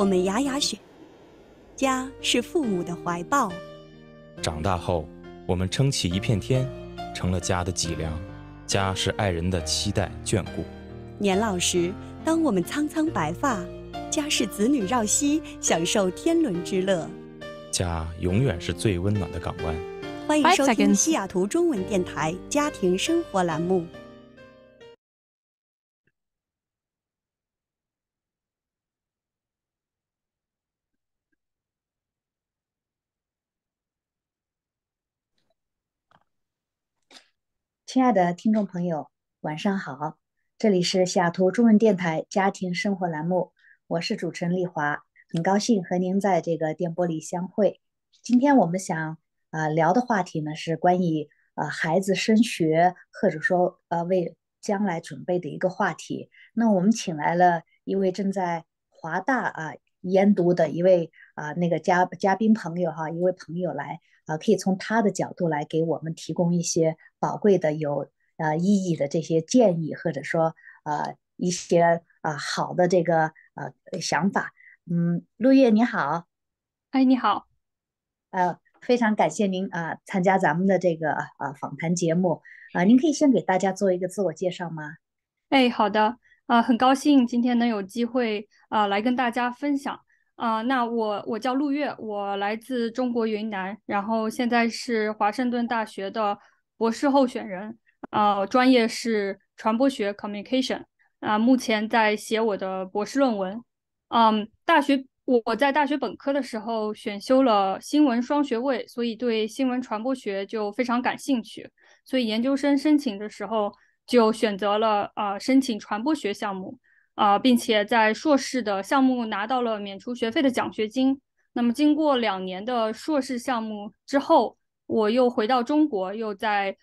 我们雅雅雪，家是父母的怀抱。长大后，我们撑起一片天，成了家的脊梁。家是爱人的期待眷顾。年老时，当我们苍苍白发，家是子女绕膝，享受天伦之乐。家永远是最温暖的港湾。欢迎收听西雅图中文电台家庭生活栏目。亲爱的听众朋友，晚上好！这里是西雅图中文电台家庭生活栏目，我是主持人丽华，很高兴和您在这个电波里相会。今天我们想啊聊的话题呢是关于啊孩子升学或者说呃为将来准备的一个话题。那我们请来了一位正在华大啊研读的一位啊那个嘉嘉宾朋友哈，一位朋友来。啊，可以从他的角度来给我们提供一些宝贵的、有呃意义的这些建议，或者说啊一些啊好的这个呃想法。嗯，陆叶你好，哎你好，呃，非常感谢您啊参加咱们的这个啊访谈节目啊，您可以先给大家做一个自我介绍吗？哎，好的，啊，很高兴今天能有机会啊来跟大家分享。啊，那我我叫陆月，我来自中国云南，然后现在是华盛顿大学的博士候选人，啊，专业是传播学 （Communication），啊，目前在写我的博士论文。嗯，大学我在大学本科的时候选修了新闻双学位，所以对新闻传播学就非常感兴趣，所以研究生申请的时候就选择了啊申请传播学项目。啊，并且在硕士的项目拿到了免除学费的奖学金。那么，经过两年的硕士项目之后，我又回到中国，又在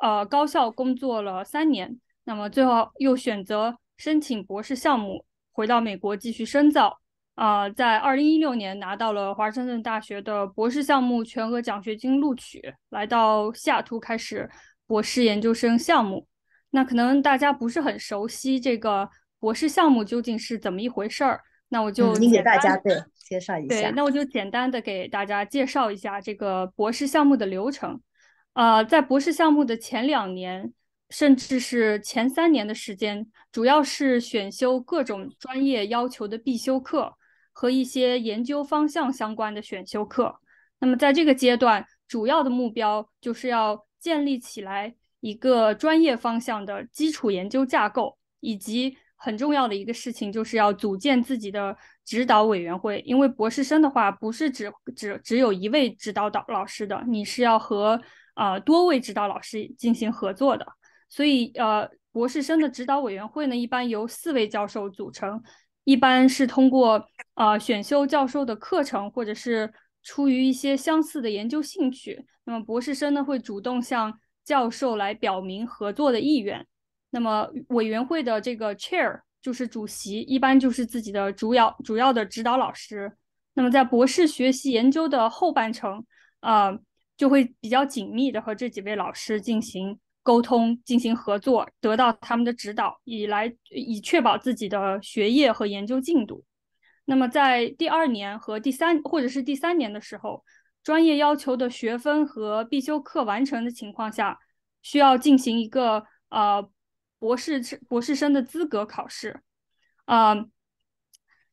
呃高校工作了三年。那么，最后又选择申请博士项目，回到美国继续深造。啊，在二零一六年拿到了华盛顿大学的博士项目全额奖学金录取，来到西雅图开始博士研究生项目。那可能大家不是很熟悉这个。博士项目究竟是怎么一回事儿？那我就简单对介绍一下。对，那我就简单的给大家介绍一下这个博士项目的流程。呃，在博士项目的前两年，甚至是前三年的时间，主要是选修各种专业要求的必修课和一些研究方向相关的选修课。那么，在这个阶段，主要的目标就是要建立起来一个专业方向的基础研究架构，以及。很重要的一个事情就是要组建自己的指导委员会，因为博士生的话不是只只只有一位指导导老师的，你是要和啊多位指导老师进行合作的。所以呃，博士生的指导委员会呢，一般由四位教授组成，一般是通过啊选修教授的课程，或者是出于一些相似的研究兴趣。那么博士生呢，会主动向教授来表明合作的意愿。那么委员会的这个 chair 就是主席，一般就是自己的主要主要的指导老师。那么在博士学习研究的后半程，呃，就会比较紧密的和这几位老师进行沟通、进行合作，得到他们的指导，以来以确保自己的学业和研究进度。那么在第二年和第三，或者是第三年的时候，专业要求的学分和必修课完成的情况下，需要进行一个呃。博士博士生的资格考试，啊，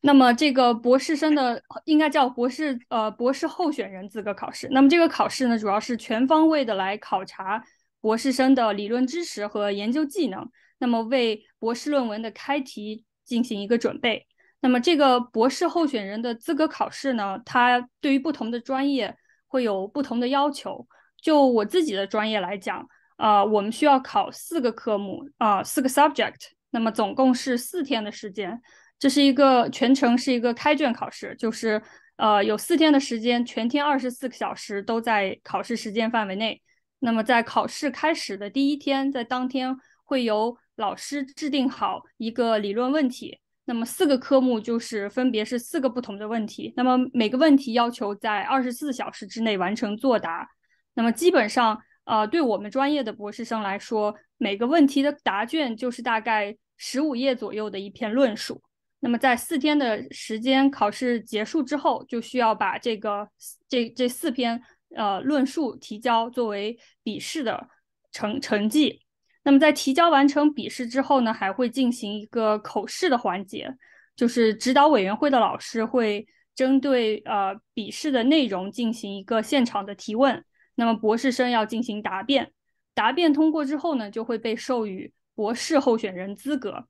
那么这个博士生的应该叫博士呃博士候选人资格考试。那么这个考试呢，主要是全方位的来考察博士生的理论知识和研究技能，那么为博士论文的开题进行一个准备。那么这个博士候选人的资格考试呢，它对于不同的专业会有不同的要求。就我自己的专业来讲。呃，我们需要考四个科目啊，四个 subject，那么总共是四天的时间，这是一个全程是一个开卷考试，就是呃有四天的时间，全天二十四个小时都在考试时间范围内。那么在考试开始的第一天，在当天会由老师制定好一个理论问题，那么四个科目就是分别是四个不同的问题，那么每个问题要求在二十四小时之内完成作答，那么基本上。呃，对我们专业的博士生来说，每个问题的答卷就是大概十五页左右的一篇论述。那么，在四天的时间考试结束之后，就需要把这个这这四篇呃论述提交作为笔试的成成绩。那么，在提交完成笔试之后呢，还会进行一个口试的环节，就是指导委员会的老师会针对呃笔试的内容进行一个现场的提问。那么博士生要进行答辩，答辩通过之后呢，就会被授予博士候选人资格。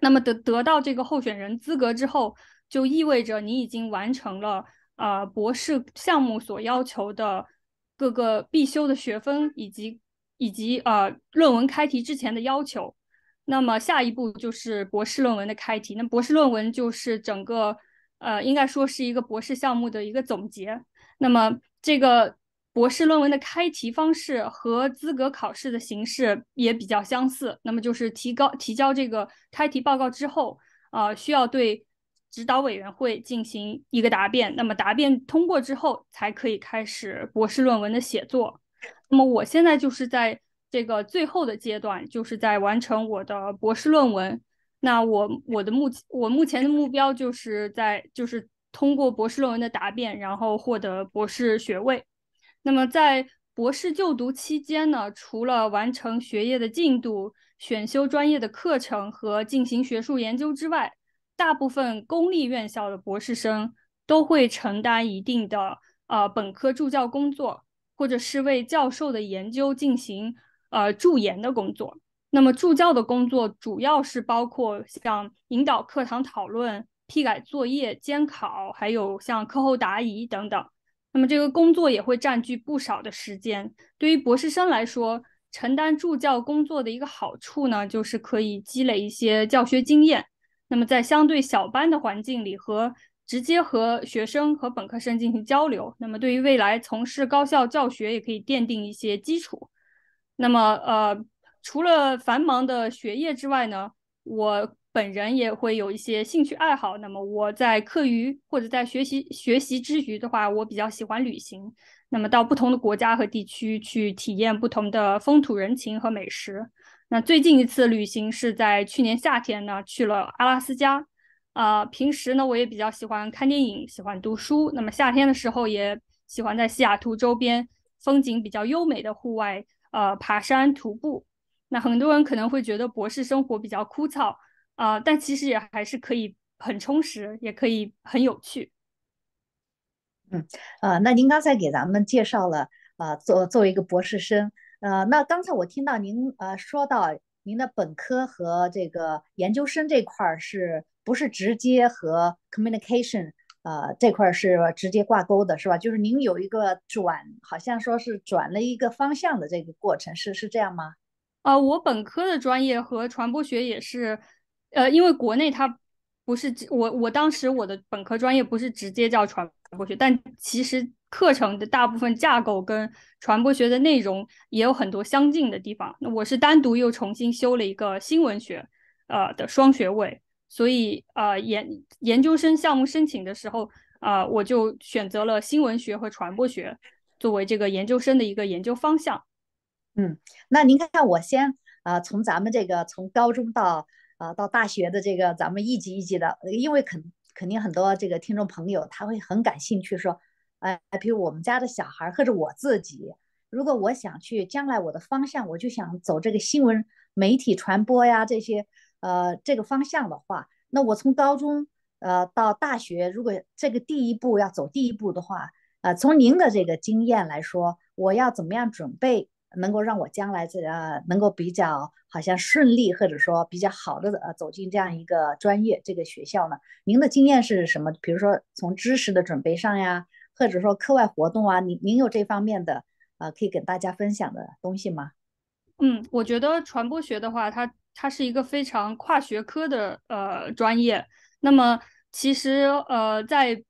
那么得得到这个候选人资格之后，就意味着你已经完成了啊博士项目所要求的各个必修的学分，以及以及呃论文开题之前的要求。那么下一步就是博士论文的开题。那博士论文就是整个呃应该说是一个博士项目的一个总结。那么这个。博士论文的开题方式和资格考试的形式也比较相似，那么就是提高提交这个开题报告之后，呃，需要对指导委员会进行一个答辩，那么答辩通过之后，才可以开始博士论文的写作。那么我现在就是在这个最后的阶段，就是在完成我的博士论文。那我我的目我目前的目标就是在就是通过博士论文的答辩，然后获得博士学位。那么，在博士就读期间呢，除了完成学业的进度、选修专业的课程和进行学术研究之外，大部分公立院校的博士生都会承担一定的呃本科助教工作，或者是为教授的研究进行呃助研的工作。那么，助教的工作主要是包括像引导课堂讨论、批改作业、监考，还有像课后答疑等等。那么这个工作也会占据不少的时间。对于博士生来说，承担助教工作的一个好处呢，就是可以积累一些教学经验。那么在相对小班的环境里，和直接和学生和本科生进行交流，那么对于未来从事高校教学也可以奠定一些基础。那么呃，除了繁忙的学业之外呢，我。本人也会有一些兴趣爱好。那么我在课余或者在学习学习之余的话，我比较喜欢旅行。那么到不同的国家和地区去体验不同的风土人情和美食。那最近一次旅行是在去年夏天呢，去了阿拉斯加。啊，平时呢我也比较喜欢看电影，喜欢读书。那么夏天的时候也喜欢在西雅图周边风景比较优美的户外呃爬山徒步。那很多人可能会觉得博士生活比较枯燥。啊，但其实也还是可以很充实，也可以很有趣。嗯，啊，那您刚才给咱们介绍了啊，做作为一个博士生，呃，那刚才我听到您呃说到您的本科和这个研究生这块儿是不是直接和 communication 呃这块儿是直接挂钩的，是吧？就是您有一个转，好像说是转了一个方向的这个过程，是是这样吗？啊，我本科的专业和传播学也是。呃，因为国内它不是我，我当时我的本科专业不是直接叫传播学，但其实课程的大部分架构跟传播学的内容也有很多相近的地方。那我是单独又重新修了一个新闻学，呃的双学位，所以呃研研究生项目申请的时候呃我就选择了新闻学和传播学作为这个研究生的一个研究方向。嗯，那您看看我先啊，从咱们这个从高中到。啊，到大学的这个，咱们一级一级的，因为肯肯定很多这个听众朋友他会很感兴趣，说，哎，比如我们家的小孩或者我自己，如果我想去将来我的方向，我就想走这个新闻媒体传播呀这些，呃，这个方向的话，那我从高中呃到大学，如果这个第一步要走第一步的话，呃，从您的这个经验来说，我要怎么样准备？能够让我将来这呃能够比较好像顺利或者说比较好的呃走进这样一个专业这个学校呢？您的经验是什么？比如说从知识的准备上呀，或者说课外活动啊，您您有这方面的呃可以跟大家分享的东西吗？嗯，我觉得传播学的话，它它是一个非常跨学科的呃专业。那么其实呃在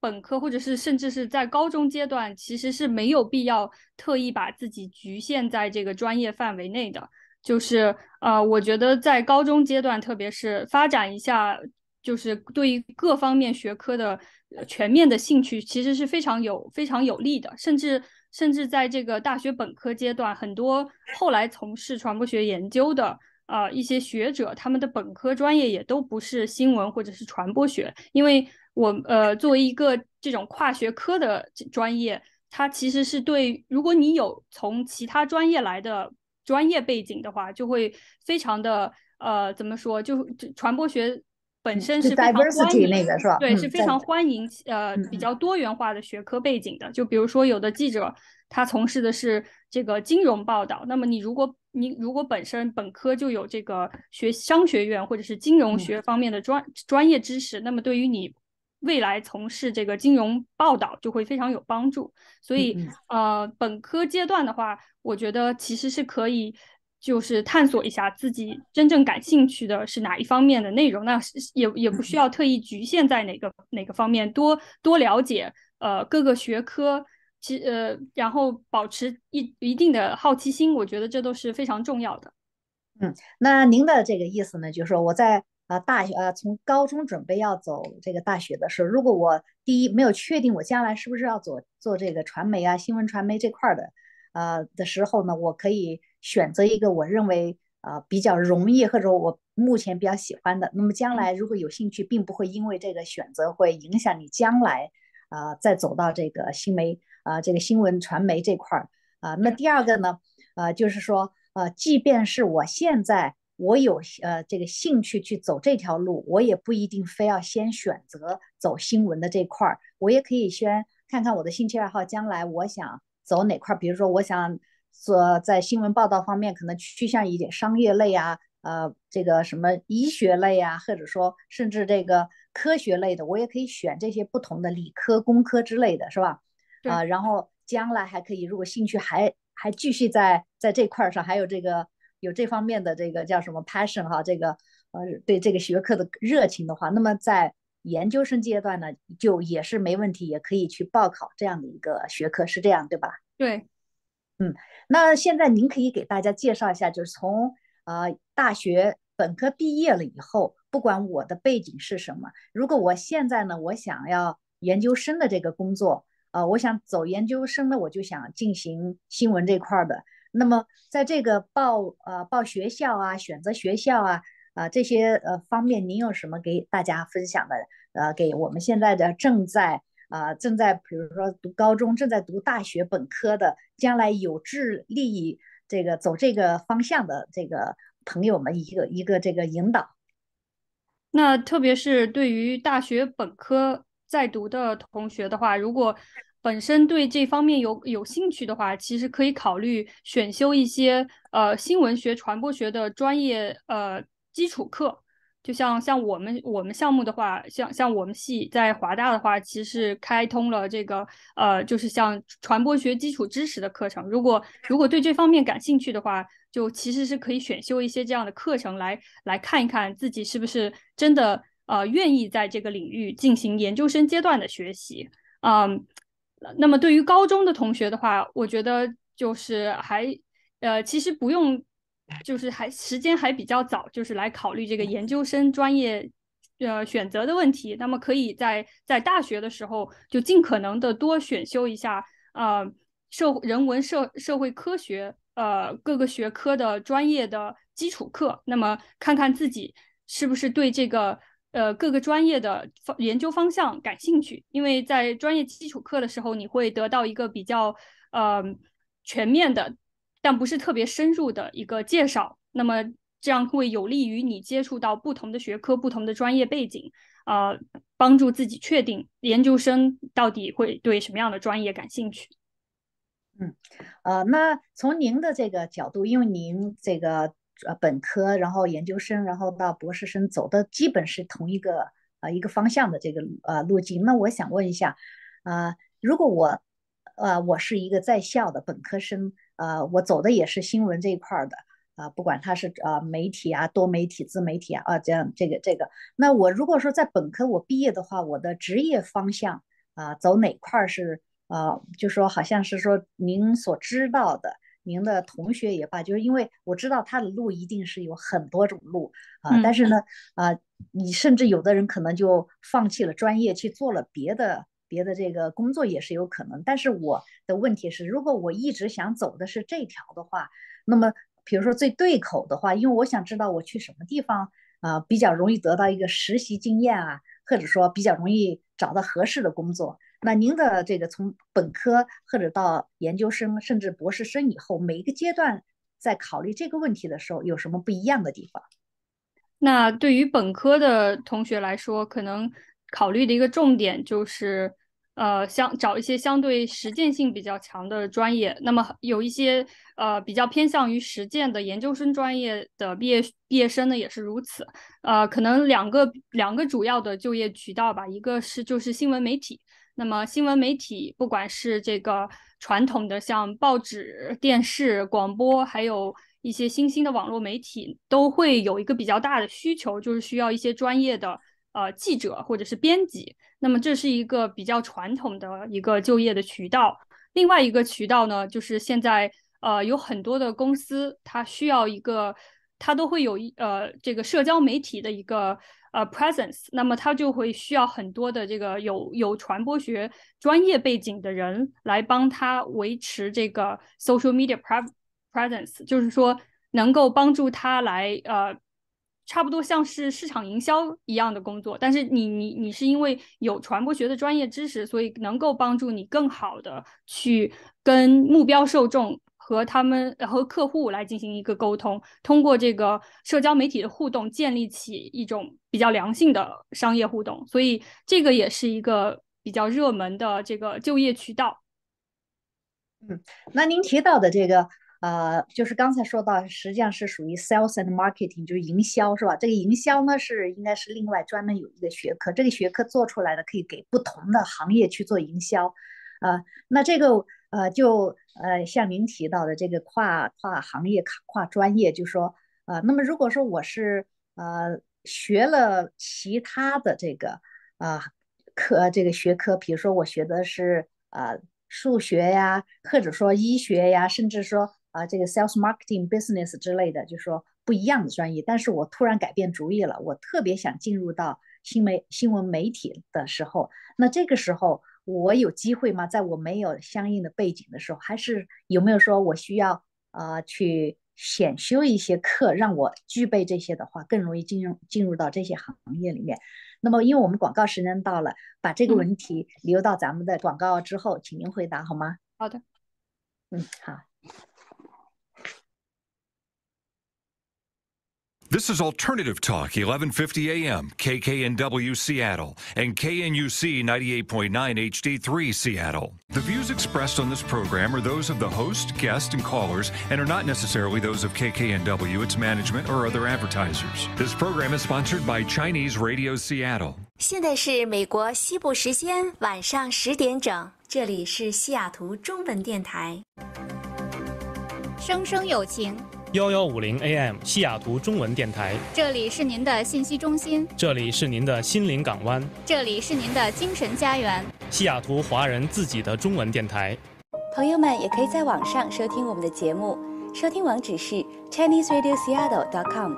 本科或者是甚至是在高中阶段，其实是没有必要特意把自己局限在这个专业范围内的。就是呃，我觉得在高中阶段，特别是发展一下，就是对于各方面学科的全面的兴趣，其实是非常有非常有利的。甚至甚至在这个大学本科阶段，很多后来从事传播学研究的啊一些学者，他们的本科专业也都不是新闻或者是传播学，因为。我呃，作为一个这种跨学科的专业，它其实是对如果你有从其他专业来的专业背景的话，就会非常的呃，怎么说？就传播学本身是非常欢迎那个是吧？对，是非常欢迎呃比较多元化的学科背景的。就比如说，有的记者他从事的是这个金融报道，那么你如果你如果本身本科就有这个学商学院或者是金融学方面的专专业知识，那么对于你。未来从事这个金融报道就会非常有帮助，所以呃，本科阶段的话，我觉得其实是可以就是探索一下自己真正感兴趣的是哪一方面的内容，那也也不需要特意局限在哪个哪个方面，多多了解呃各个学科，其呃然后保持一一定的好奇心，我觉得这都是非常重要的。嗯，那您的这个意思呢，就是说我在。啊，大学啊，从高中准备要走这个大学的时候，如果我第一没有确定我将来是不是要走做这个传媒啊、新闻传媒这块的，呃的时候呢，我可以选择一个我认为啊比较容易或者我目前比较喜欢的，那么将来如果有兴趣，并不会因为这个选择会影响你将来啊再走到这个新媒啊这个新闻传媒这块儿啊。那第二个呢，呃，就是说，呃，即便是我现在。我有呃这个兴趣去走这条路，我也不一定非要先选择走新闻的这块儿，我也可以先看看我的兴趣爱好，将来我想走哪块儿。比如说，我想做在新闻报道方面，可能趋向一点商业类啊，呃，这个什么医学类啊，或者说甚至这个科学类的，我也可以选这些不同的理科、工科之类的是吧？啊，然后将来还可以，如果兴趣还还继续在在这块儿上，还有这个。有这方面的这个叫什么 passion 哈，这个呃对这个学科的热情的话，那么在研究生阶段呢，就也是没问题，也可以去报考这样的一个学科，是这样对吧？对，嗯，那现在您可以给大家介绍一下，就是从呃大学本科毕业了以后，不管我的背景是什么，如果我现在呢，我想要研究生的这个工作，呃，我想走研究生的，我就想进行新闻这块的。那么，在这个报呃报学校啊、选择学校啊啊这些呃方面，您有什么给大家分享的？呃，给我们现在的正在啊正在，比如说读高中、正在读大学本科的，将来有志力这个走这个方向的这个朋友们，一个一个这个引导。那特别是对于大学本科在读的同学的话，如果。本身对这方面有有兴趣的话，其实可以考虑选修一些呃新闻学、传播学的专业呃基础课。就像像我们我们项目的话，像像我们系在华大的话，其实开通了这个呃，就是像传播学基础知识的课程。如果如果对这方面感兴趣的话，就其实是可以选修一些这样的课程来来看一看自己是不是真的呃愿意在这个领域进行研究生阶段的学习，嗯。那么，对于高中的同学的话，我觉得就是还呃，其实不用，就是还时间还比较早，就是来考虑这个研究生专业呃选择的问题。那么，可以在在大学的时候就尽可能的多选修一下呃社人文社社会科学呃各个学科的专业的基础课，那么看看自己是不是对这个。呃，各个专业的研究方向感兴趣，因为在专业基础课的时候，你会得到一个比较，呃全面的，但不是特别深入的一个介绍。那么这样会有利于你接触到不同的学科、不同的专业背景，呃，帮助自己确定研究生到底会对什么样的专业感兴趣。嗯，呃，那从您的这个角度，因为您这个。呃，本科，然后研究生，然后到博士生，走的基本是同一个啊一个方向的这个呃路径。那我想问一下，啊，如果我呃我是一个在校的本科生，呃，我走的也是新闻这一块的，啊，不管他是呃媒体啊、多媒体、自媒体啊，啊这样这个这个，那我如果说在本科我毕业的话，我的职业方向啊走哪块是啊，就说好像是说您所知道的。您的同学也罢，就是因为我知道他的路一定是有很多种路啊，但是呢，啊，你甚至有的人可能就放弃了专业，去做了别的别的这个工作也是有可能。但是我的问题是，如果我一直想走的是这条的话，那么比如说最对口的话，因为我想知道我去什么地方啊，比较容易得到一个实习经验啊，或者说比较容易找到合适的工作。那您的这个从本科或者到研究生，甚至博士生以后，每一个阶段在考虑这个问题的时候，有什么不一样的地方？那对于本科的同学来说，可能考虑的一个重点就是，呃，想找一些相对实践性比较强的专业。那么有一些呃比较偏向于实践的研究生专业的毕业毕业生呢，也是如此。呃，可能两个两个主要的就业渠道吧，一个是就是新闻媒体。那么，新闻媒体不管是这个传统的，像报纸、电视、广播，还有一些新兴的网络媒体，都会有一个比较大的需求，就是需要一些专业的呃记者或者是编辑。那么，这是一个比较传统的一个就业的渠道。另外一个渠道呢，就是现在呃有很多的公司，它需要一个，它都会有一呃这个社交媒体的一个。呃，presence，那么他就会需要很多的这个有有传播学专业背景的人来帮他维持这个 social media presence，就是说能够帮助他来呃，差不多像是市场营销一样的工作。但是你你你是因为有传播学的专业知识，所以能够帮助你更好的去跟目标受众。和他们和客户来进行一个沟通，通过这个社交媒体的互动，建立起一种比较良性的商业互动，所以这个也是一个比较热门的这个就业渠道。嗯，那您提到的这个呃，就是刚才说到，实际上是属于 sales and marketing，就是营销，是吧？这个营销呢是应该是另外专门有一个学科，这个学科做出来的可以给不同的行业去做营销。呃，那这个呃就。呃，像您提到的这个跨跨行业、跨跨专业，就说呃，那么如果说我是呃学了其他的这个啊科这个学科，比如说我学的是啊数学呀，或者说医学呀，甚至说啊这个 sales marketing business 之类的，就说不一样的专业，但是我突然改变主意了，我特别想进入到新媒新闻媒体的时候，那这个时候。我有机会吗？在我没有相应的背景的时候，还是有没有说我需要啊去选修一些课，让我具备这些的话，更容易进入进入到这些行业里面。那么，因为我们广告时间到了，把这个问题留到咱们的广告之后，请您回答好吗？好的，嗯，好。This is Alternative Talk, 1150 AM, KKNW Seattle, and KNUC 98.9 HD3 Seattle. The views expressed on this program are those of the host, guest, and callers, and are not necessarily those of KKNW, its management, or other advertisers. This program is sponsored by Chinese Radio Seattle. 现在是美国西部时间晚上十点整，这里是西雅图中文电台。生生有情。幺幺五零 AM 西雅图中文电台，这里是您的信息中心，这里是您的心灵港湾，这里是您的精神家园，西雅图华人自己的中文电台。朋友们也可以在网上收听我们的节目，收听网址是 c h i n e s e r a d i o s e a t o c o m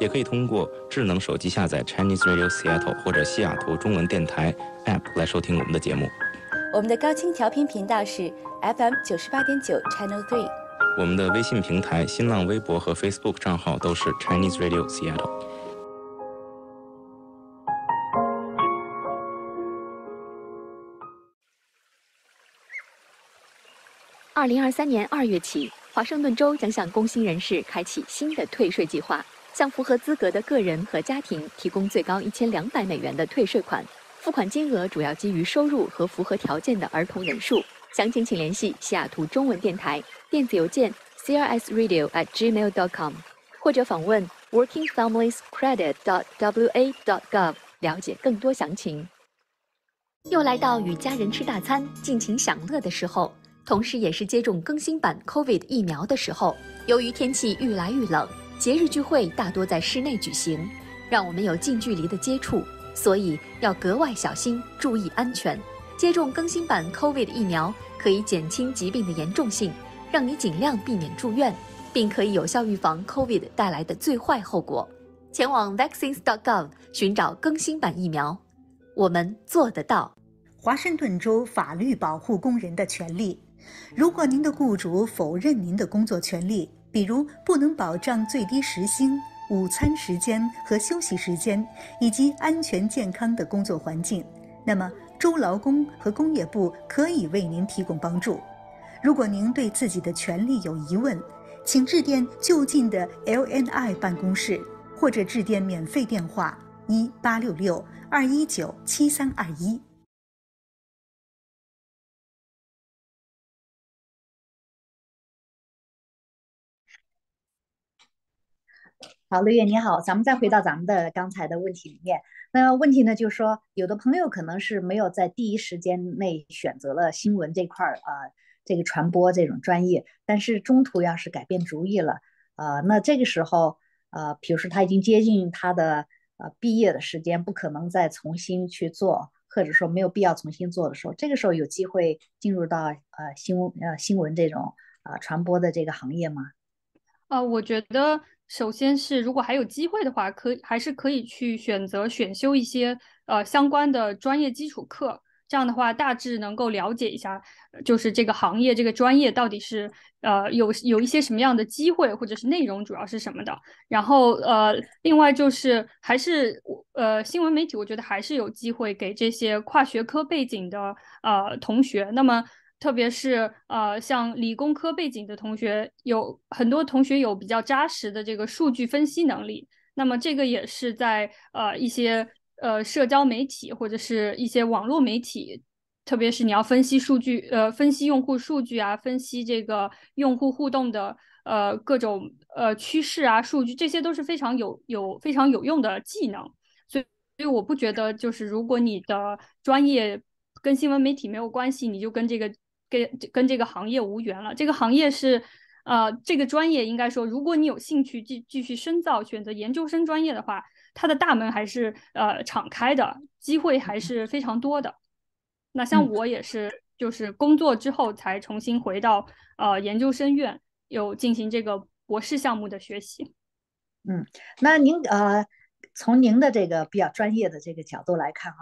也可以通过智能手机下载 Chinese Radio Seattle 或者西雅图中文电台 App 来收听我们的节目。我们的高清调频频道是 FM 九十八点九 Channel Three。我们的微信平台、新浪微博和 Facebook 账号都是 Chinese Radio Seattle。二零二三年二月起，华盛顿州将向工薪人士开启新的退税计划，向符合资格的个人和家庭提供最高一千两百美元的退税款。付款金额主要基于收入和符合条件的儿童人数。详情请联系西雅图中文电台，电子邮件 crsradio@gmail.com，或者访问 workingfamiliescredit.wa.gov 了解更多详情。又来到与家人吃大餐、尽情享乐的时候，同时也是接种更新版 COVID 疫苗的时候。由于天气愈来愈冷，节日聚会大多在室内举行，让我们有近距离的接触，所以要格外小心，注意安全。接种更新版 COVID 疫苗。可以减轻疾病的严重性，让你尽量避免住院，并可以有效预防 COVID 带来的最坏后果。前往 vaccines.gov 寻找更新版疫苗。我们做得到。华盛顿州法律保护工人的权利。如果您的雇主否认您的工作权利，比如不能保障最低时薪、午餐时间和休息时间，以及安全健康的工作环境，那么。州劳工和工业部可以为您提供帮助。如果您对自己的权利有疑问，请致电就近的 LNI 办公室，或者致电免费电话一八六六二一九七三二一。好，刘月你好，咱们再回到咱们的刚才的问题里面。那问题呢，就是说，有的朋友可能是没有在第一时间内选择了新闻这块儿，呃，这个传播这种专业，但是中途要是改变主意了，呃，那这个时候，呃，比如说他已经接近他的呃毕业的时间，不可能再重新去做，或者说没有必要重新做的时候，这个时候有机会进入到呃新闻呃新闻这种啊传播的这个行业吗？啊，我觉得。首先是，如果还有机会的话，可以还是可以去选择选修一些呃相关的专业基础课，这样的话大致能够了解一下，就是这个行业这个专业到底是呃有有一些什么样的机会或者是内容主要是什么的。然后呃，另外就是还是呃新闻媒体，我觉得还是有机会给这些跨学科背景的呃同学。那么特别是呃，像理工科背景的同学，有很多同学有比较扎实的这个数据分析能力。那么这个也是在呃一些呃社交媒体或者是一些网络媒体，特别是你要分析数据，呃，分析用户数据啊，分析这个用户互动的呃各种呃趋势啊，数据这些都是非常有有非常有用的技能。所以所以我不觉得就是如果你的专业跟新闻媒体没有关系，你就跟这个。跟跟这个行业无缘了。这个行业是，呃，这个专业应该说，如果你有兴趣继继续深造，选择研究生专业的话，它的大门还是呃敞开的，机会还是非常多的。那像我也是，就是工作之后才重新回到呃研究生院，有进行这个博士项目的学习。嗯，那您呃，从您的这个比较专业的这个角度来看哈。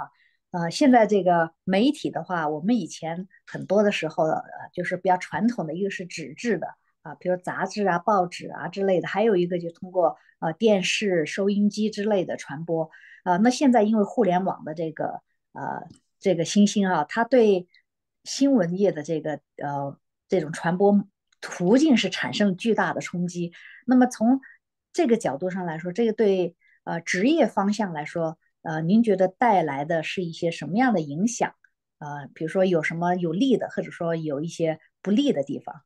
呃，现在这个媒体的话，我们以前很多的时候，呃，就是比较传统的，一个是纸质的啊，比如杂志啊、报纸啊之类的；还有一个就通过呃电视、收音机之类的传播。啊，那现在因为互联网的这个呃这个新兴啊，它对新闻业的这个呃这种传播途径是产生巨大的冲击。那么从这个角度上来说，这个对呃职业方向来说。呃，您觉得带来的是一些什么样的影响？呃，比如说有什么有利的，或者说有一些不利的地方？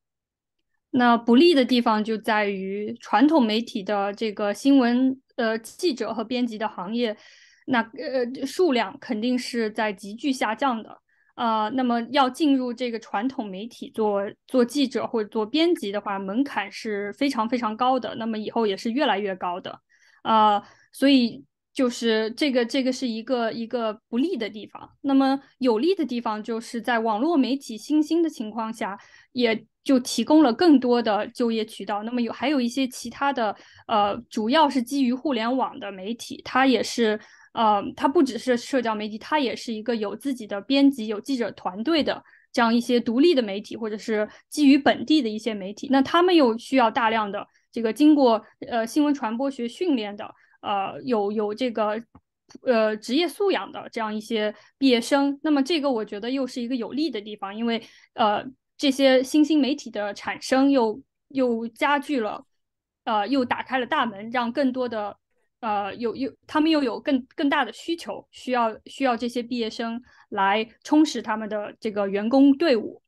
那不利的地方就在于传统媒体的这个新闻呃记者和编辑的行业，那呃数量肯定是在急剧下降的。呃，那么要进入这个传统媒体做做记者或者做编辑的话，门槛是非常非常高的，那么以后也是越来越高的。呃，所以。就是这个，这个是一个一个不利的地方。那么有利的地方，就是在网络媒体新兴的情况下，也就提供了更多的就业渠道。那么有还有一些其他的，呃，主要是基于互联网的媒体，它也是，呃，它不只是社交媒体，它也是一个有自己的编辑、有记者团队的这样一些独立的媒体，或者是基于本地的一些媒体。那他们又需要大量的这个经过呃新闻传播学训练的。呃，有有这个，呃，职业素养的这样一些毕业生，那么这个我觉得又是一个有利的地方，因为呃，这些新兴媒体的产生又又加剧了，呃，又打开了大门，让更多的呃，有有，他们又有更更大的需求，需要需要这些毕业生来充实他们的这个员工队伍。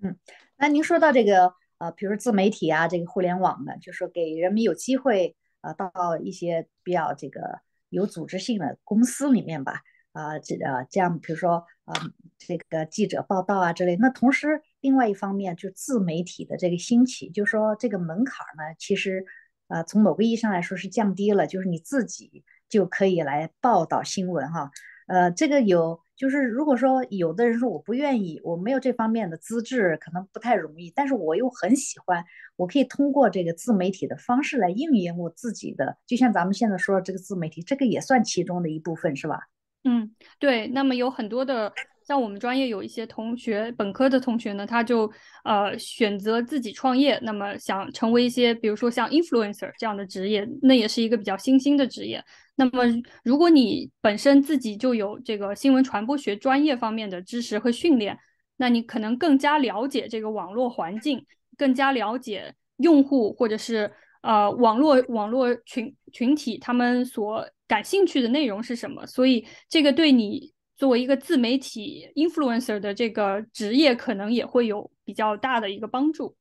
嗯，那您说到这个呃，比如自媒体啊，这个互联网的，就说给人们有机会。啊，到一些比较这个有组织性的公司里面吧，啊，这呃，这样，比如说啊，这个记者报道啊之类。那同时，另外一方面，就自媒体的这个兴起，就是说这个门槛呢，其实啊，从某个意义上来说是降低了，就是你自己就可以来报道新闻哈。呃，这个有，就是如果说有的人说我不愿意，我没有这方面的资质，可能不太容易，但是我又很喜欢，我可以通过这个自媒体的方式来运营我自己的，就像咱们现在说的这个自媒体，这个也算其中的一部分，是吧？嗯，对。那么有很多的，像我们专业有一些同学，本科的同学呢，他就呃选择自己创业，那么想成为一些，比如说像 influencer 这样的职业，那也是一个比较新兴的职业。那么，如果你本身自己就有这个新闻传播学专业方面的知识和训练，那你可能更加了解这个网络环境，更加了解用户或者是呃网络网络群群体他们所感兴趣的内容是什么。所以，这个对你作为一个自媒体 influencer 的这个职业，可能也会有比较大的一个帮助。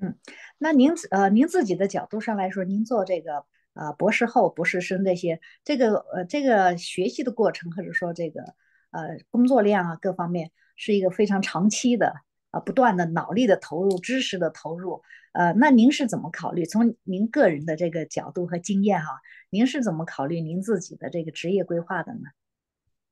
嗯，那您呃，您自己的角度上来说，您做这个。啊，博士后、博士生这些，这个呃，这个学习的过程，或者说这个呃工作量啊，各方面是一个非常长期的啊，不断的脑力的投入、知识的投入。呃，那您是怎么考虑？从您个人的这个角度和经验哈，您是怎么考虑您自己的这个职业规划的呢？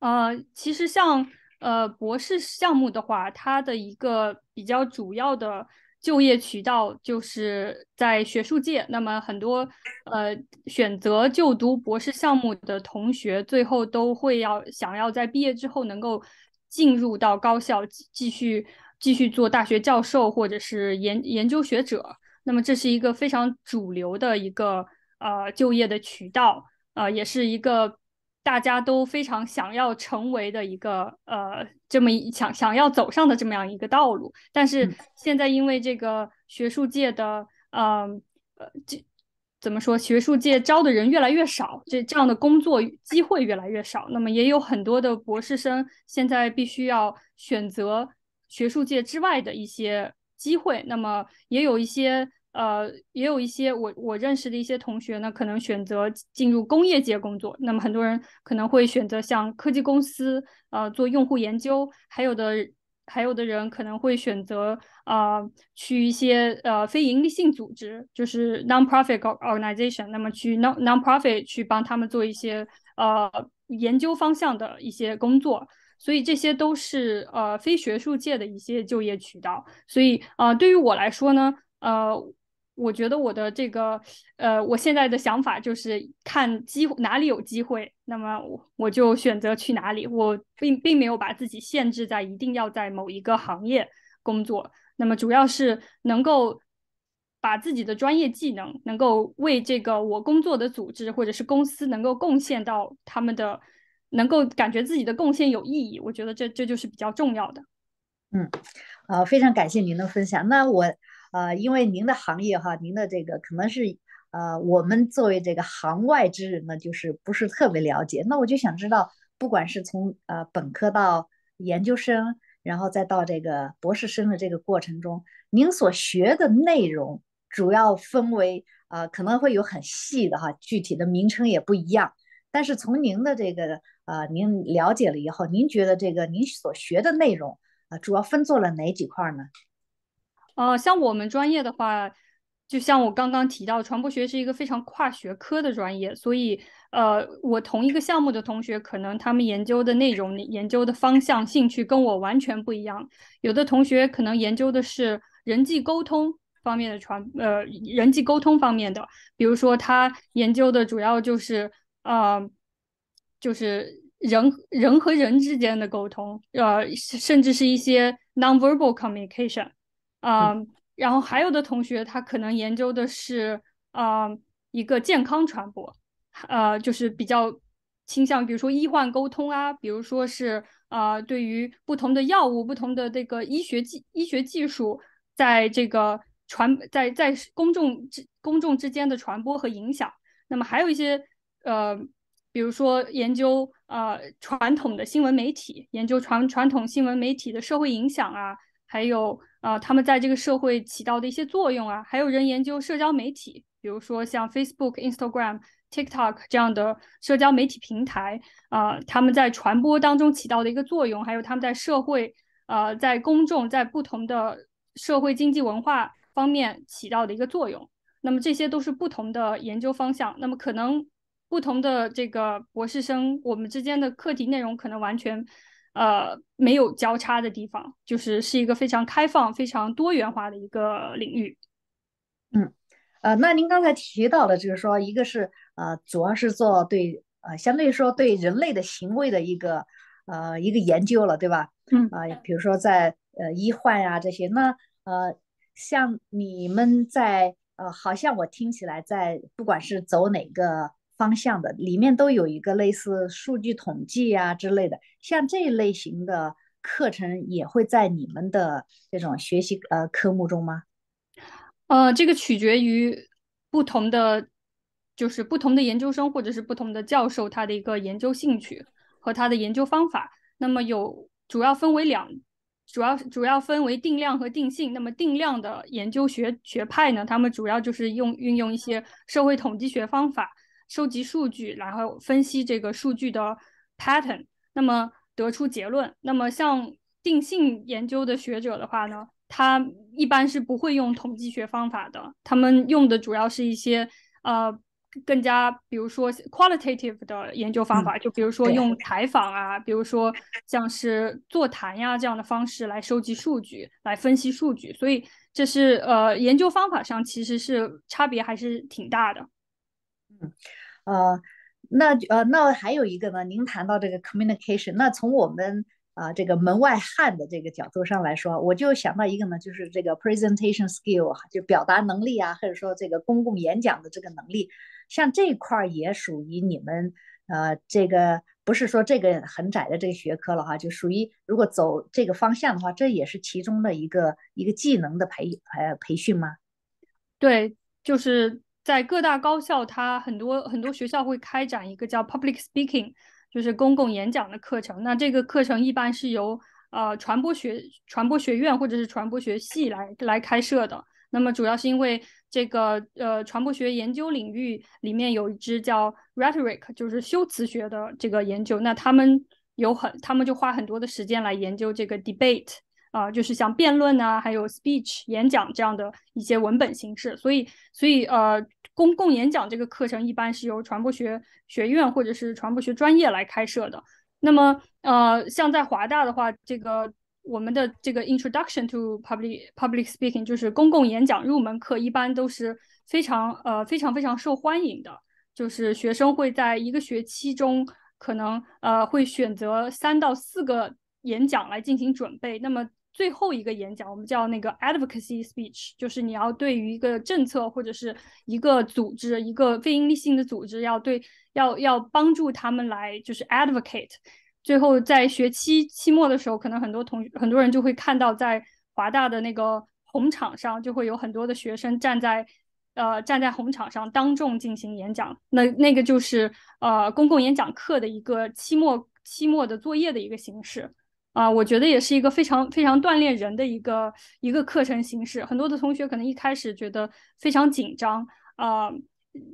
呃，其实像呃博士项目的话，它的一个比较主要的。就业渠道就是在学术界，那么很多呃选择就读博士项目的同学，最后都会要想要在毕业之后能够进入到高校继续继续做大学教授或者是研研究学者，那么这是一个非常主流的一个呃就业的渠道，呃，也是一个。大家都非常想要成为的一个呃，这么一想想要走上的这么样一个道路，但是现在因为这个学术界的呃，呃，这怎么说，学术界招的人越来越少，这这样的工作机会越来越少，那么也有很多的博士生现在必须要选择学术界之外的一些机会，那么也有一些。呃，也有一些我我认识的一些同学呢，可能选择进入工业界工作。那么很多人可能会选择像科技公司，呃，做用户研究。还有的，还有的人可能会选择啊，去一些呃非盈利性组织，就是 non-profit organization。那么去 non non-profit 去帮他们做一些呃研究方向的一些工作。所以这些都是呃非学术界的一些就业渠道。所以啊，对于我来说呢，呃。我觉得我的这个，呃，我现在的想法就是看机哪里有机会，那么我我就选择去哪里。我并并没有把自己限制在一定要在某一个行业工作，那么主要是能够把自己的专业技能能够为这个我工作的组织或者是公司能够贡献到他们的，能够感觉自己的贡献有意义。我觉得这这就是比较重要的。嗯，好，非常感谢您的分享。那我。啊，因为您的行业哈，您的这个可能是，呃，我们作为这个行外之人呢，就是不是特别了解。那我就想知道，不管是从呃本科到研究生，然后再到这个博士生的这个过程中，您所学的内容主要分为呃可能会有很细的哈，具体的名称也不一样。但是从您的这个呃您了解了以后，您觉得这个您所学的内容啊，主要分做了哪几块呢？呃，像我们专业的话，就像我刚刚提到，传播学是一个非常跨学科的专业，所以，呃，我同一个项目的同学，可能他们研究的内容、研究的方向、兴趣跟我完全不一样。有的同学可能研究的是人际沟通方面的传，呃，人际沟通方面的，比如说他研究的主要就是，呃就是人人和人之间的沟通，呃，甚至是一些 non-verbal communication。嗯，然后还有的同学他可能研究的是啊一个健康传播，呃，就是比较倾向，比如说医患沟通啊，比如说是啊对于不同的药物、不同的这个医学技、医学技术在这个传在在公众之公众之间的传播和影响。那么还有一些呃，比如说研究呃传统的新闻媒体，研究传传统新闻媒体的社会影响啊。还有啊，他们在这个社会起到的一些作用啊，还有人研究社交媒体，比如说像 Facebook、Instagram、TikTok 这样的社交媒体平台啊，他们在传播当中起到的一个作用，还有他们在社会啊，在公众在不同的社会经济文化方面起到的一个作用。那么这些都是不同的研究方向。那么可能不同的这个博士生，我们之间的课题内容可能完全。呃，没有交叉的地方，就是是一个非常开放、非常多元化的一个领域。嗯，呃，那您刚才提到的，就是说，一个是呃，主要是做对呃，相对于说对人类的行为的一个呃一个研究了，对吧？嗯。啊，比如说在呃医患呀这些，那呃，像你们在呃，好像我听起来在不管是走哪个。方向的里面都有一个类似数据统计啊之类的，像这一类型的课程也会在你们的这种学习呃科目中吗？呃，这个取决于不同的，就是不同的研究生或者是不同的教授他的一个研究兴趣和他的研究方法。那么有主要分为两，主要主要分为定量和定性。那么定量的研究学学派呢，他们主要就是用运用一些社会统计学方法。收集数据，然后分析这个数据的 pattern，那么得出结论。那么像定性研究的学者的话呢，他一般是不会用统计学方法的，他们用的主要是一些呃更加，比如说 qualitative 的研究方法，就比如说用采访啊，比如说像是座谈呀这样的方式来收集数据，来分析数据。所以这是呃研究方法上其实是差别还是挺大的。嗯，呃，那呃，那还有一个呢？您谈到这个 communication，那从我们啊这个门外汉的这个角度上来说，我就想到一个呢，就是这个 presentation skill 啊，就表达能力啊，或者说这个公共演讲的这个能力，像这块儿也属于你们呃这个不是说这个很窄的这个学科了哈，就属于如果走这个方向的话，这也是其中的一个一个技能的培呃培训吗？对，就是。在各大高校，它很多很多学校会开展一个叫 public speaking，就是公共演讲的课程。那这个课程一般是由呃传播学传播学院或者是传播学系来来开设的。那么主要是因为这个呃传播学研究领域里面有一支叫 rhetoric，就是修辞学的这个研究。那他们有很，他们就花很多的时间来研究这个 debate。啊，就是像辩论呐，还有 speech 演讲这样的一些文本形式，所以，所以呃，公共演讲这个课程一般是由传播学学院或者是传播学专业来开设的。那么，呃，像在华大的话，这个我们的这个 Introduction to Public Public Speaking 就是公共演讲入门课，一般都是非常呃非常非常受欢迎的。就是学生会在一个学期中可能呃会选择三到四个演讲来进行准备。那么最后一个演讲，我们叫那个 advocacy speech，就是你要对于一个政策或者是一个组织、一个非营利性的组织，要对要要帮助他们来就是 advocate。最后在学期期末的时候，可能很多同很多人就会看到在华大的那个红场上，就会有很多的学生站在呃站在红场上当众进行演讲。那那个就是呃公共演讲课的一个期末期末的作业的一个形式。啊，我觉得也是一个非常非常锻炼人的一个一个课程形式。很多的同学可能一开始觉得非常紧张啊，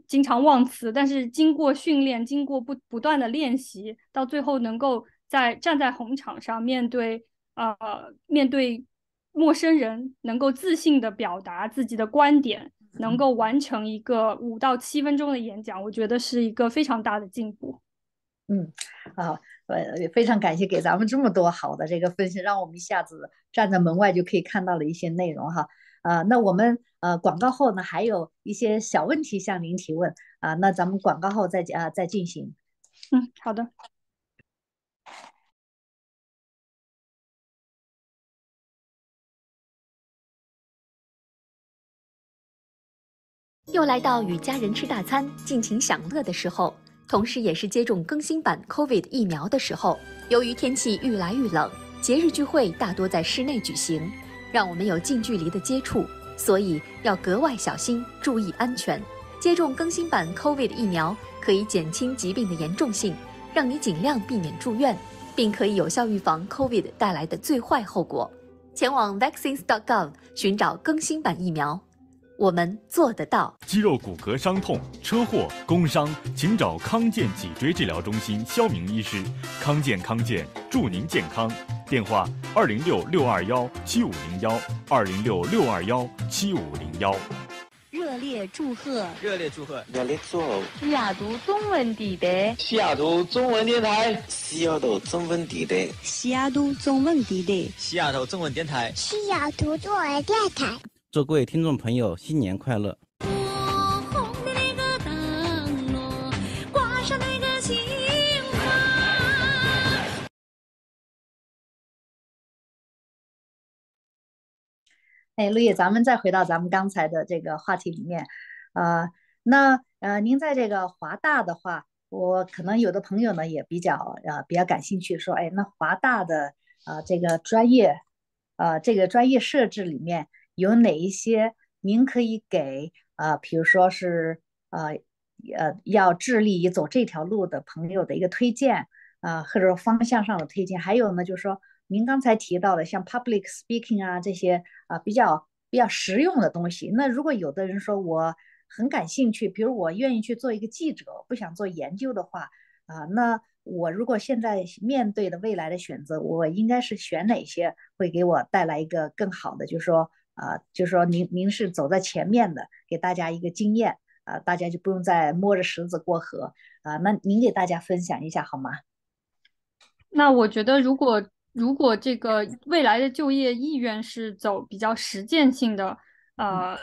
经常忘词，但是经过训练，经过不不断的练习，到最后能够在站在红场上面对啊面对陌生人，能够自信的表达自己的观点，能够完成一个五到七分钟的演讲，我觉得是一个非常大的进步。嗯，好，呃，非常感谢给咱们这么多好的这个分析，让我们一下子站在门外就可以看到了一些内容哈。啊，那我们呃广告后呢还有一些小问题向您提问啊，那咱们广告后再啊再进行。嗯，好的。又来到与家人吃大餐、尽情享乐的时候。同时，也是接种更新版 COVID 疫苗的时候。由于天气愈来愈冷，节日聚会大多在室内举行，让我们有近距离的接触，所以要格外小心，注意安全。接种更新版 COVID 疫苗可以减轻疾病的严重性，让你尽量避免住院，并可以有效预防 COVID 带来的最坏后果。前往 vaccines.gov 寻找更新版疫苗。我们做得到。肌肉骨骼伤痛、车祸、工伤，请找康健脊椎治疗中心肖明医师。康健，康健，祝您健康。电话：二零六六二幺七五零幺，二零六六二幺七五零幺。热烈祝贺！热烈祝贺！热烈祝贺！西雅图中文地带，西雅图中文电台。西雅图中文地带，西雅图中文电台。西雅图中文电台。西雅图中文电台。祝各位听众朋友新年快乐！哎，陆毅，咱们再回到咱们刚才的这个话题里面啊，那呃，您在这个华大的话，我可能有的朋友呢也比较呃比较感兴趣，说哎，那华大的呃这个专业啊这个专业设置里面。有哪一些您可以给啊？比如说是呃呃，要致力于走这条路的朋友的一个推荐啊，或者说方向上的推荐。还有呢，就是说您刚才提到的像 public speaking 啊这些啊比较比较实用的东西。那如果有的人说我很感兴趣，比如我愿意去做一个记者，不想做研究的话啊，那我如果现在面对的未来的选择，我应该是选哪些会给我带来一个更好的？就是说。啊，就是说您您是走在前面的，给大家一个经验啊，大家就不用再摸着石子过河啊。那您给大家分享一下好吗？那我觉得，如果如果这个未来的就业意愿是走比较实践性的，呃，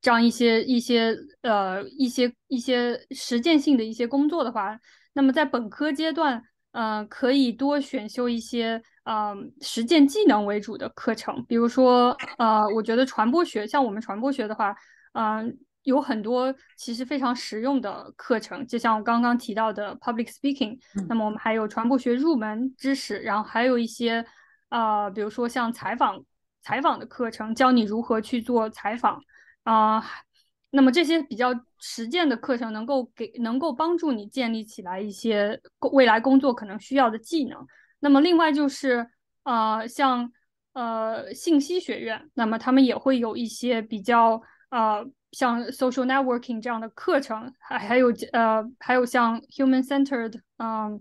这样一些一些呃一些一些实践性的一些工作的话，那么在本科阶段，嗯，可以多选修一些。嗯，实践技能为主的课程，比如说，呃，我觉得传播学，像我们传播学的话，嗯，有很多其实非常实用的课程，就像我刚刚提到的 public speaking，那么我们还有传播学入门知识，然后还有一些，呃，比如说像采访采访的课程，教你如何去做采访，啊，那么这些比较实践的课程能够给能够帮助你建立起来一些未来工作可能需要的技能。那么另外就是，啊，像，呃，信息学院，那么他们也会有一些比较，呃，像 social networking 这样的课程，还还有，呃，还有像 human centered，嗯，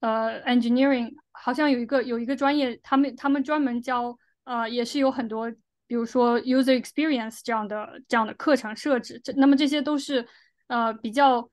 呃，engineering，好像有一个有一个专业，他们他们专门教，呃，也是有很多，比如说 user experience 这样的这样的课程设置，这那么这些都是，呃，比较。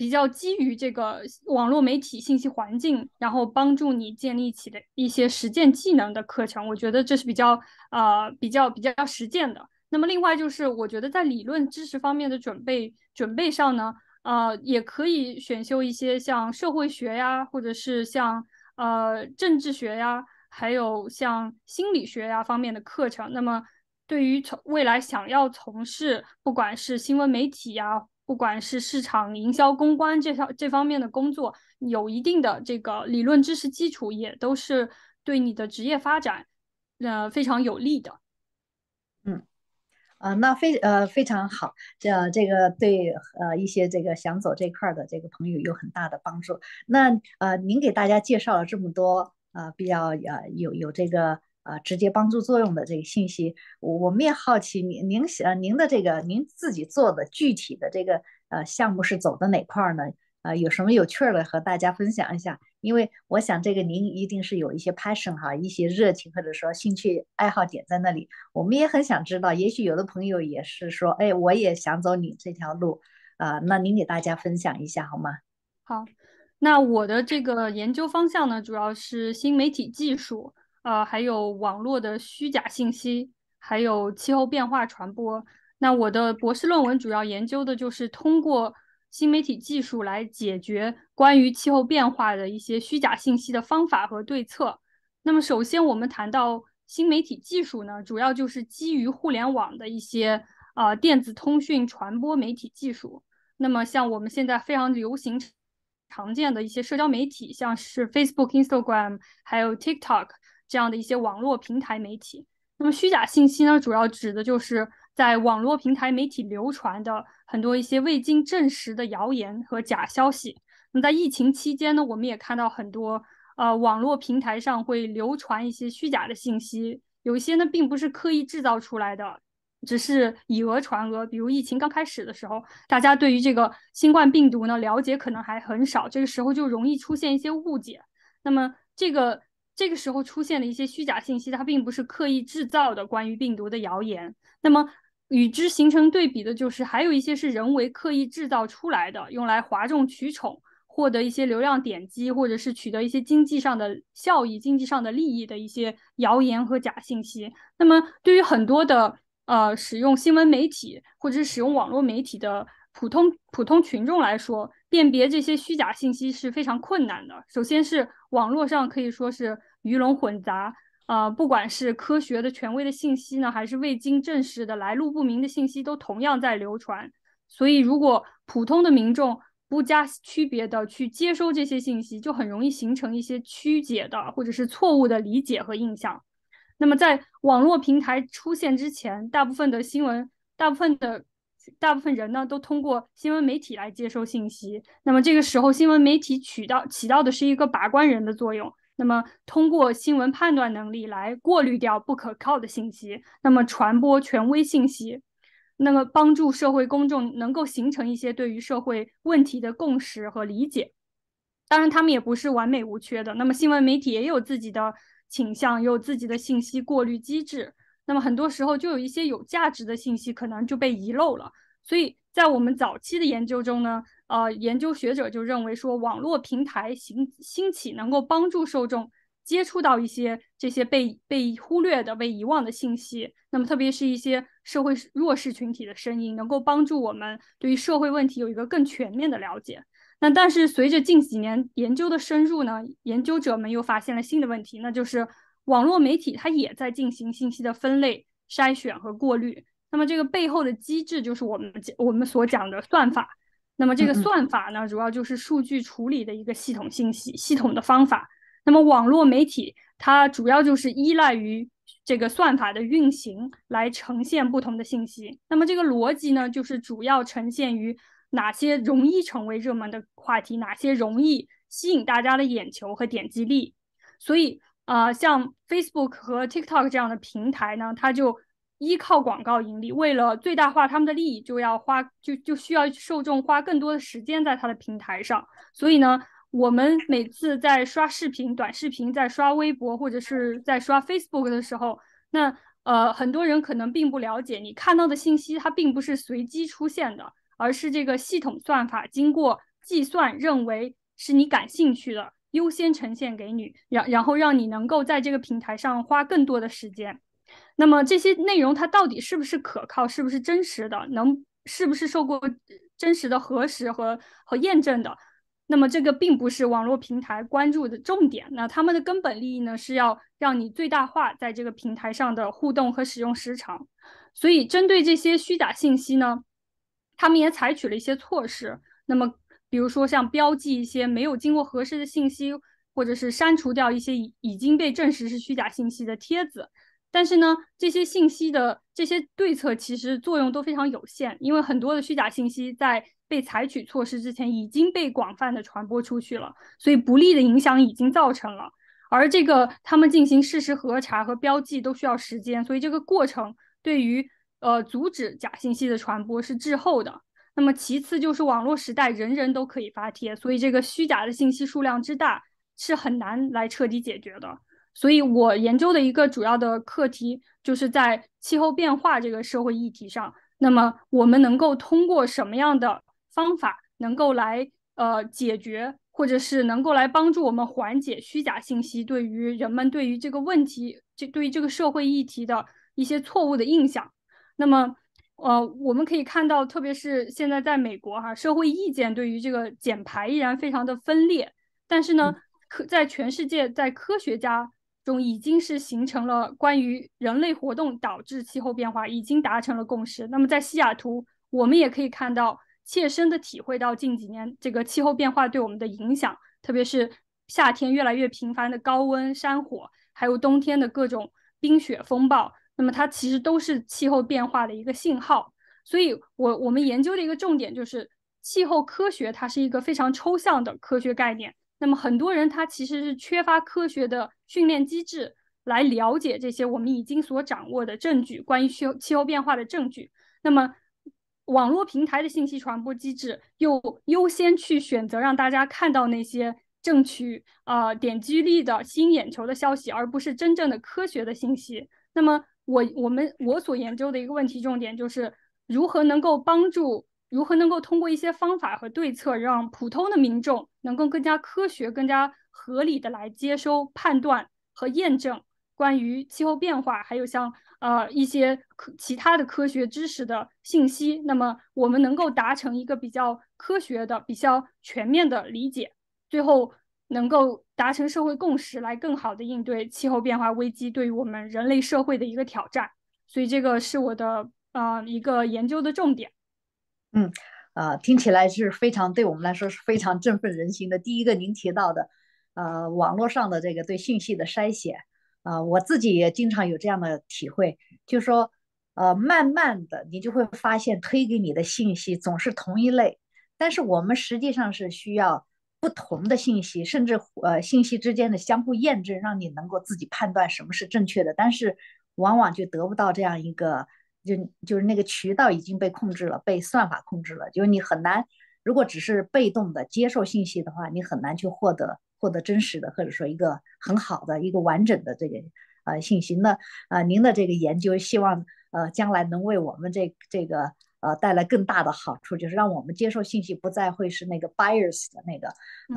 比较基于这个网络媒体信息环境，然后帮助你建立起的一些实践技能的课程，我觉得这是比较啊比较比较实践的。那么，另外就是我觉得在理论知识方面的准备准备上呢，呃，也可以选修一些像社会学呀，或者是像呃政治学呀，还有像心理学呀方面的课程。那么，对于从未来想要从事不管是新闻媒体呀。不管是市场营销、公关这方这方面的工作，有一定的这个理论知识基础，也都是对你的职业发展，呃，非常有利的。嗯，啊，那非呃非常好，这这个对呃一些这个想走这块的这个朋友有很大的帮助。那呃，您给大家介绍了这么多呃，比较呃有有这个。啊，直接帮助作用的这个信息，我我们也好奇您您呃您的这个您自己做的具体的这个呃项目是走的哪块儿呢？呃，有什么有趣的和大家分享一下？因为我想这个您一定是有一些 passion 哈，一些热情或者说兴趣爱好点在那里，我们也很想知道。也许有的朋友也是说，哎，我也想走你这条路，啊，那您给大家分享一下好吗？好，那我的这个研究方向呢，主要是新媒体技术。呃，还有网络的虚假信息，还有气候变化传播。那我的博士论文主要研究的就是通过新媒体技术来解决关于气候变化的一些虚假信息的方法和对策。那么，首先我们谈到新媒体技术呢，主要就是基于互联网的一些呃电子通讯传播媒体技术。那么，像我们现在非常流行、常见的一些社交媒体，像是 Facebook、Instagram，还有 TikTok。这样的一些网络平台媒体，那么虚假信息呢，主要指的就是在网络平台媒体流传的很多一些未经证实的谣言和假消息。那么在疫情期间呢，我们也看到很多呃网络平台上会流传一些虚假的信息，有一些呢并不是刻意制造出来的，只是以讹传讹。比如疫情刚开始的时候，大家对于这个新冠病毒呢了解可能还很少，这个时候就容易出现一些误解。那么这个。这个时候出现的一些虚假信息，它并不是刻意制造的关于病毒的谣言。那么与之形成对比的就是，还有一些是人为刻意制造出来的，用来哗众取宠，获得一些流量点击，或者是取得一些经济上的效益、经济上的利益的一些谣言和假信息。那么对于很多的呃使用新闻媒体或者使用网络媒体的普通普通群众来说，辨别这些虚假信息是非常困难的。首先是网络上可以说是。鱼龙混杂啊，不管是科学的权威的信息呢，还是未经证实的来路不明的信息，都同样在流传。所以，如果普通的民众不加区别的去接收这些信息，就很容易形成一些曲解的或者是错误的理解和印象。那么，在网络平台出现之前，大部分的新闻、大部分的、大部分人呢，都通过新闻媒体来接收信息。那么，这个时候，新闻媒体起到起到的是一个把关人的作用。那么，通过新闻判断能力来过滤掉不可靠的信息，那么传播权威信息，那么帮助社会公众能够形成一些对于社会问题的共识和理解。当然，他们也不是完美无缺的。那么，新闻媒体也有自己的倾向，也有自己的信息过滤机制。那么，很多时候就有一些有价值的信息可能就被遗漏了。所以在我们早期的研究中呢。呃，研究学者就认为说，网络平台兴兴起能够帮助受众接触到一些这些被被忽略的、被遗忘的信息。那么，特别是一些社会弱势群体的声音，能够帮助我们对于社会问题有一个更全面的了解。那但是，随着近几年研究的深入呢，研究者们又发现了新的问题，那就是网络媒体它也在进行信息的分类、筛选和过滤。那么，这个背后的机制就是我们我们所讲的算法。那么这个算法呢，主要就是数据处理的一个系统信息系统的方法。那么网络媒体它主要就是依赖于这个算法的运行来呈现不同的信息。那么这个逻辑呢，就是主要呈现于哪些容易成为热门的话题，哪些容易吸引大家的眼球和点击力。所以啊，像 Facebook 和 TikTok 这样的平台呢，它就。依靠广告盈利，为了最大化他们的利益，就要花就就需要受众花更多的时间在它的平台上。所以呢，我们每次在刷视频、短视频，在刷微博或者是在刷 Facebook 的时候，那呃很多人可能并不了解，你看到的信息它并不是随机出现的，而是这个系统算法经过计算认为是你感兴趣的，优先呈现给你，然然后让你能够在这个平台上花更多的时间。那么这些内容它到底是不是可靠？是不是真实的？能是不是受过真实的核实和和验证的？那么这个并不是网络平台关注的重点。那他们的根本利益呢，是要让你最大化在这个平台上的互动和使用时长。所以针对这些虚假信息呢，他们也采取了一些措施。那么比如说像标记一些没有经过核实的信息，或者是删除掉一些已已经被证实是虚假信息的帖子。但是呢，这些信息的这些对策其实作用都非常有限，因为很多的虚假信息在被采取措施之前已经被广泛的传播出去了，所以不利的影响已经造成了。而这个他们进行事实核查和标记都需要时间，所以这个过程对于呃阻止假信息的传播是滞后的。那么其次就是网络时代人人都可以发帖，所以这个虚假的信息数量之大是很难来彻底解决的。所以我研究的一个主要的课题，就是在气候变化这个社会议题上。那么，我们能够通过什么样的方法，能够来呃解决，或者是能够来帮助我们缓解虚假信息对于人们对于这个问题，这对于这个社会议题的一些错误的印象。那么，呃，我们可以看到，特别是现在在美国哈，社会意见对于这个减排依然非常的分裂。但是呢，科在全世界，在科学家。中已经是形成了关于人类活动导致气候变化已经达成了共识。那么在西雅图，我们也可以看到切身的体会到近几年这个气候变化对我们的影响，特别是夏天越来越频繁的高温、山火，还有冬天的各种冰雪风暴。那么它其实都是气候变化的一个信号。所以，我我们研究的一个重点就是气候科学，它是一个非常抽象的科学概念。那么很多人他其实是缺乏科学的训练机制来了解这些我们已经所掌握的证据，关于气气候变化的证据。那么，网络平台的信息传播机制又优先去选择让大家看到那些争取啊点击率的吸引眼球的消息，而不是真正的科学的信息。那么，我我们我所研究的一个问题重点就是如何能够帮助。如何能够通过一些方法和对策，让普通的民众能够更加科学、更加合理的来接收、判断和验证关于气候变化，还有像呃一些科其他的科学知识的信息？那么我们能够达成一个比较科学的、比较全面的理解，最后能够达成社会共识，来更好的应对气候变化危机对于我们人类社会的一个挑战。所以，这个是我的啊一个研究的重点。嗯，啊，听起来是非常对我们来说是非常振奋人心的。第一个，您提到的，呃，网络上的这个对信息的筛选，啊，我自己也经常有这样的体会，就说，呃，慢慢的你就会发现推给你的信息总是同一类，但是我们实际上是需要不同的信息，甚至呃信息之间的相互验证，让你能够自己判断什么是正确的，但是往往就得不到这样一个。就就是那个渠道已经被控制了，被算法控制了，就是你很难，如果只是被动的接受信息的话，你很难去获得获得真实的或者说一个很好的一个完整的这个呃信息那啊，您的这个研究希望呃将来能为我们这这个呃带来更大的好处，就是让我们接受信息不再会是那个 bias 的那个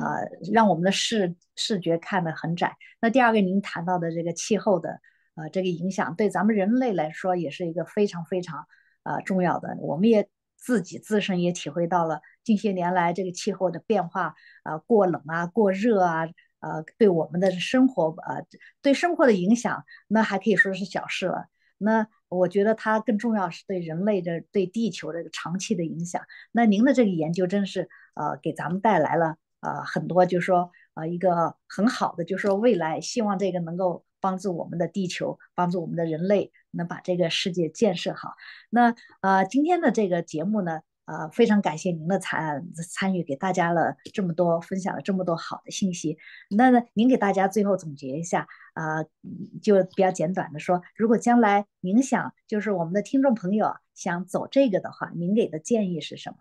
呃，让我们的视视觉看得很窄。那第二个您谈到的这个气候的。啊，这个影响对咱们人类来说也是一个非常非常啊重要的。我们也自己自身也体会到了，近些年来这个气候的变化啊，过冷啊，过热啊，呃，对我们的生活啊，对生活的影响，那还可以说是小事了。那我觉得它更重要是对人类的、对地球的长期的影响。那您的这个研究真是啊，给咱们带来了啊很多，就是说啊一个很好的，就是说未来希望这个能够。帮助我们的地球，帮助我们的人类，能把这个世界建设好。那啊，今天的这个节目呢，啊，非常感谢您的参参与，给大家了这么多，分享了这么多好的信息。那您给大家最后总结一下啊，就比较简短的说，如果将来您想，就是我们的听众朋友想走这个的话，您给的建议是什么？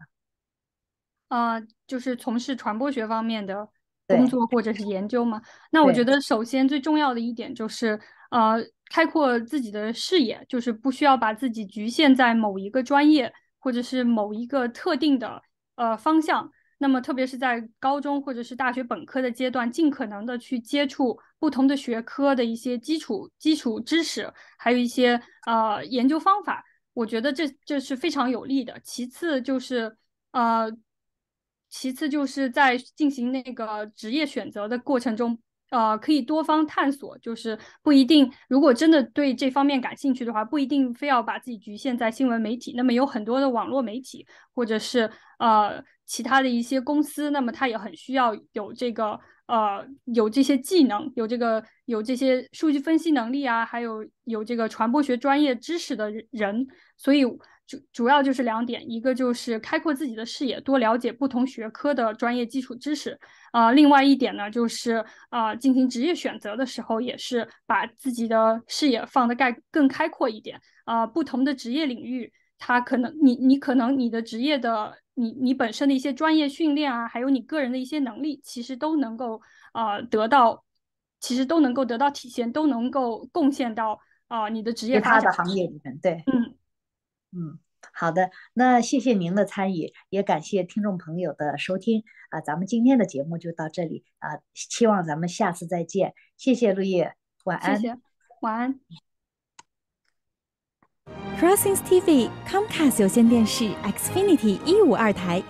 啊，就是从事传播学方面的。工作或者是研究嘛？那我觉得首先最重要的一点就是，呃，开阔自己的视野，就是不需要把自己局限在某一个专业或者是某一个特定的呃方向。那么，特别是在高中或者是大学本科的阶段，尽可能的去接触不同的学科的一些基础基础知识，还有一些呃研究方法，我觉得这这是非常有利的。其次就是呃。其次就是在进行那个职业选择的过程中，呃，可以多方探索，就是不一定，如果真的对这方面感兴趣的话，不一定非要把自己局限在新闻媒体。那么有很多的网络媒体，或者是呃其他的一些公司，那么他也很需要有这个呃有这些技能，有这个有这些数据分析能力啊，还有有这个传播学专业知识的人，所以。主主要就是两点，一个就是开阔自己的视野，多了解不同学科的专业基础知识，啊，另外一点呢，就是啊，进行职业选择的时候，也是把自己的视野放的概更开阔一点，啊，不同的职业领域，它可能你你可能你的职业的你你本身的一些专业训练啊，还有你个人的一些能力，其实都能够啊得到，其实都能够得到体现，都能够贡献到啊你的职业其他的行业里面，对，嗯。嗯，好的，那谢谢您的参与，也感谢听众朋友的收听啊，咱们今天的节目就到这里啊，期望咱们下次再见，谢谢陆叶，晚安，谢谢，晚安，Crossing TV Comcast 有线电视 Xfinity 一五二台。